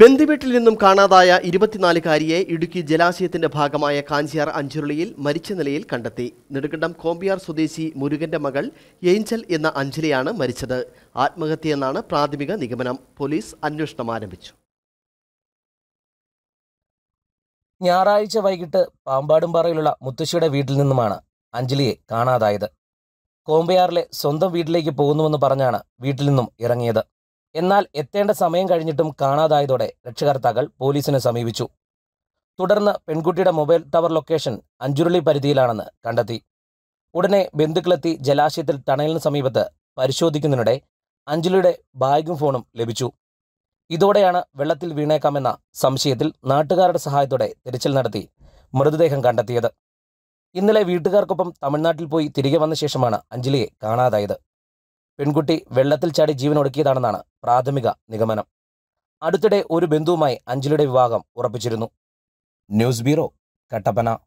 ബന്ധുവീട്ടിൽ നിന്നും കാണാതായ ഇരുപത്തിനാലുകാരിയെ ഇടുക്കി ജലാശയത്തിന്റെ ഭാഗമായ കാഞ്ചിയാർ അഞ്ചുരുളിയിൽ മരിച്ച നിലയിൽ കണ്ടെത്തി നെടുകണ്ടം കോമ്പിയാർ സ്വദേശി മുരുകന്റെ മകൾ ഏഞ്ചൽ എന്ന അഞ്ചലിയാണ് മരിച്ചത് ആത്മഹത്യയെന്നാണ് പ്രാഥമിക നിഗമനം പോലീസ് അന്വേഷണം ആരംഭിച്ചു ഞായറാഴ്ച വൈകിട്ട് പാമ്പാടുംപാറയിലുള്ള മുത്തശ്ശിയുടെ വീട്ടിൽ നിന്നുമാണ് അഞ്ജലിയെ കാണാതായത് കോമ്പയാറിലെ സ്വന്തം വീട്ടിലേക്ക് പോകുന്നുവെന്ന് പറഞ്ഞാണ് വീട്ടിൽ നിന്നും ഇറങ്ങിയത് എന്നാൽ എത്തേണ്ട സമയം കഴിഞ്ഞിട്ടും കാണാതായതോടെ രക്ഷകർത്താക്കൾ പോലീസിനെ സമീപിച്ചു തുടർന്ന് പെൺകുട്ടിയുടെ മൊബൈൽ ടവർ ലൊക്കേഷൻ അഞ്ചുരുളി പരിധിയിലാണെന്ന് കണ്ടെത്തി ഉടനെ ബന്ധുക്കളെത്തി ജലാശയത്തിൽ തണലിന് സമീപത്ത് പരിശോധിക്കുന്നതിനിടെ അഞ്ജലിയുടെ ബാഗും ഫോണും ലഭിച്ചു ഇതോടെയാണ് വെള്ളത്തിൽ വീണേക്കാമെന്ന സംശയത്തിൽ നാട്ടുകാരുടെ സഹായത്തോടെ തിരച്ചിൽ നടത്തി മൃതദേഹം കണ്ടെത്തിയത് ഇന്നലെ വീട്ടുകാർക്കൊപ്പം തമിഴ്നാട്ടിൽ പോയി തിരികെ വന്ന ശേഷമാണ് അഞ്ജലിയെ കാണാതായത് പെൺകുട്ടി വെള്ളത്തിൽ ചാടി ജീവനൊടുക്കിയതാണെന്നാണ് പ്രാഥമിക നിഗമനം അടുത്തിടെ ഒരു ബന്ധുവുമായി അഞ്ജലിയുടെ വിവാഹം ഉറപ്പിച്ചിരുന്നു ന്യൂസ് ബ്യൂറോ കട്ടപ്പന